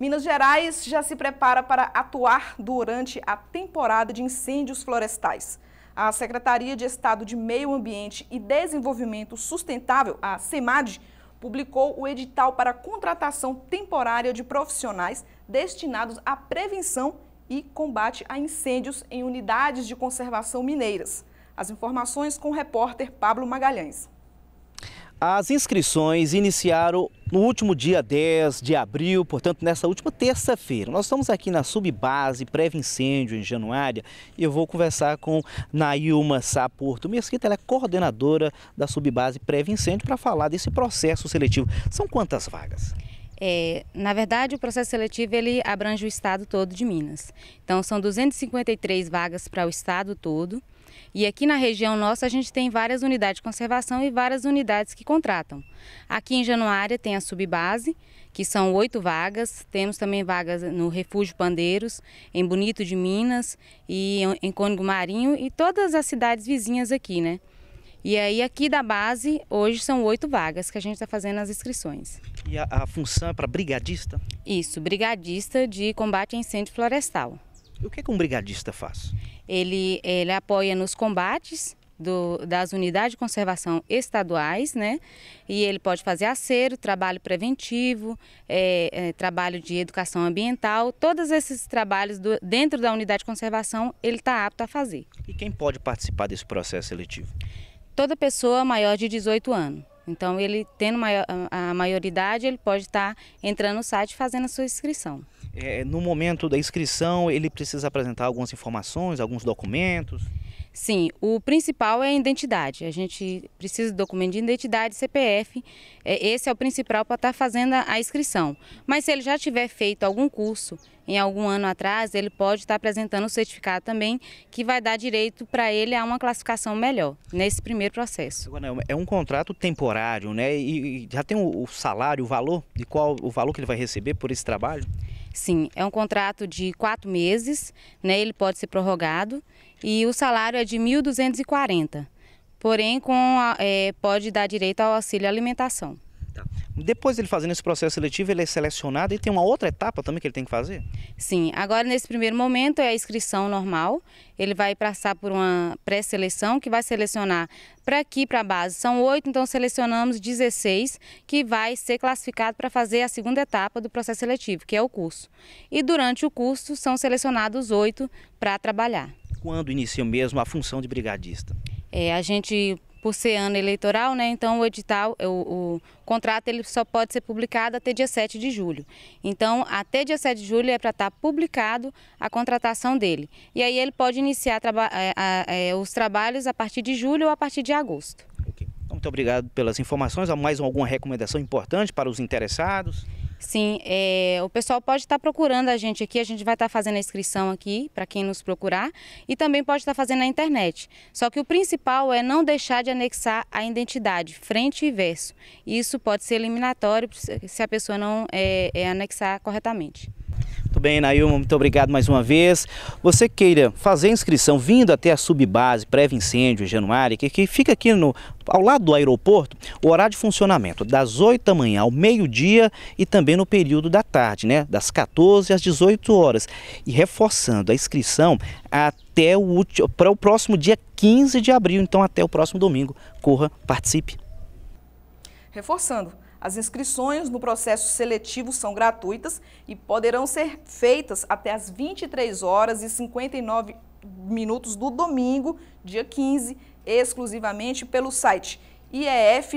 Minas Gerais já se prepara para atuar durante a temporada de incêndios florestais. A Secretaria de Estado de Meio Ambiente e Desenvolvimento Sustentável, a CEMAD, publicou o edital para contratação temporária de profissionais destinados à prevenção e combate a incêndios em unidades de conservação mineiras. As informações com o repórter Pablo Magalhães. As inscrições iniciaram no último dia 10 de abril, portanto, nessa última terça-feira. Nós estamos aqui na subbase pré incêndio em Januária e eu vou conversar com Nailma Saporto Mesquita, ela é coordenadora da subbase pré incêndio para falar desse processo seletivo. São quantas vagas? É, na verdade, o processo seletivo ele abrange o estado todo de Minas. Então, são 253 vagas para o estado todo. E aqui na região nossa a gente tem várias unidades de conservação e várias unidades que contratam. Aqui em Januária tem a subbase, que são oito vagas. Temos também vagas no Refúgio Pandeiros, em Bonito de Minas e em Cônigo Marinho e todas as cidades vizinhas aqui, né? E aí aqui da base, hoje são oito vagas que a gente está fazendo as inscrições. E a, a função é para brigadista? Isso, brigadista de combate a incêndio florestal. O que, é que um brigadista faz? Ele, ele apoia nos combates, do, das unidades de conservação estaduais, né? E ele pode fazer acero, trabalho preventivo, é, é, trabalho de educação ambiental, todos esses trabalhos do, dentro da unidade de conservação ele está apto a fazer. E quem pode participar desse processo seletivo? Toda pessoa maior de 18 anos. Então, ele tendo a maioridade, ele pode estar tá entrando no site fazendo a sua inscrição. É, no momento da inscrição, ele precisa apresentar algumas informações, alguns documentos? Sim, o principal é a identidade. A gente precisa do documento de identidade, CPF. É, esse é o principal para estar tá fazendo a inscrição. Mas se ele já tiver feito algum curso em algum ano atrás, ele pode estar tá apresentando o certificado também, que vai dar direito para ele a uma classificação melhor nesse primeiro processo. É um contrato temporário, né? E já tem o salário, o valor de qual o valor que ele vai receber por esse trabalho? Sim, é um contrato de quatro meses, né? ele pode ser prorrogado e o salário é de 1.240, porém com é, pode dar direito ao auxílio alimentação. Depois ele fazendo esse processo seletivo, ele é selecionado e tem uma outra etapa também que ele tem que fazer? Sim, agora nesse primeiro momento é a inscrição normal. Ele vai passar por uma pré-seleção que vai selecionar para aqui, para a base, são oito, então selecionamos 16 que vai ser classificado para fazer a segunda etapa do processo seletivo, que é o curso. E durante o curso são selecionados oito para trabalhar. Quando inicia mesmo a função de brigadista? É, a gente por ser ano eleitoral, né? Então o edital, o, o, contrato ele só pode ser publicado até dia 7 de julho. Então, até dia 7 de julho é para estar tá publicado a contratação dele. E aí ele pode iniciar traba é, é, os trabalhos a partir de julho ou a partir de agosto. Então, muito obrigado pelas informações. Há mais alguma recomendação importante para os interessados? Sim, é, o pessoal pode estar tá procurando a gente aqui, a gente vai estar tá fazendo a inscrição aqui para quem nos procurar e também pode estar tá fazendo na internet. Só que o principal é não deixar de anexar a identidade, frente e verso. Isso pode ser eliminatório se a pessoa não é, é anexar corretamente. Muito bem, Nailma, muito obrigado mais uma vez. Você queira fazer inscrição vindo até a subbase Pré-Incêndio Januária, que, que fica aqui no, ao lado do aeroporto, o horário de funcionamento das 8 da manhã ao meio-dia e também no período da tarde, né? Das 14 às 18 horas. E reforçando a inscrição até o último, para o próximo dia 15 de abril, então até o próximo domingo. Corra, participe. Reforçando. As inscrições no processo seletivo são gratuitas e poderão ser feitas até as 23 horas e 59 minutos do domingo, dia 15, exclusivamente pelo site ief.mg.gov.br.